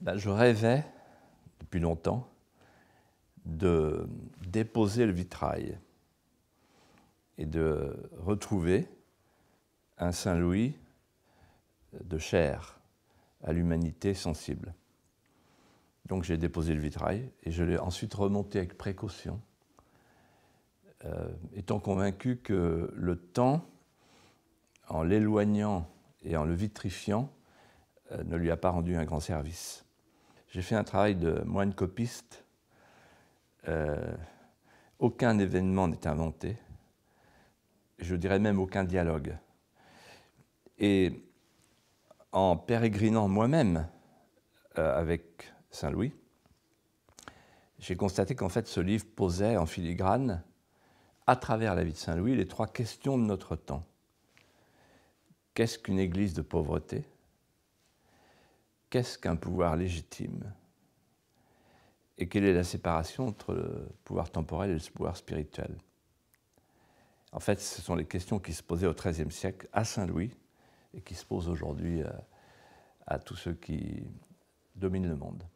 Bah, je rêvais depuis longtemps de déposer le vitrail et de retrouver un Saint-Louis de chair à l'humanité sensible. Donc j'ai déposé le vitrail et je l'ai ensuite remonté avec précaution, euh, étant convaincu que le temps, en l'éloignant et en le vitrifiant, euh, ne lui a pas rendu un grand service. J'ai fait un travail de moine copiste. Euh, aucun événement n'est inventé. Je dirais même aucun dialogue. Et en pérégrinant moi-même euh, avec Saint-Louis, j'ai constaté qu'en fait ce livre posait en filigrane, à travers la vie de Saint-Louis, les trois questions de notre temps. Qu'est-ce qu'une église de pauvreté qu'est-ce qu'un pouvoir légitime et quelle est la séparation entre le pouvoir temporel et le pouvoir spirituel. En fait, ce sont les questions qui se posaient au XIIIe siècle à Saint-Louis et qui se posent aujourd'hui à, euh, à tous ceux qui dominent le monde.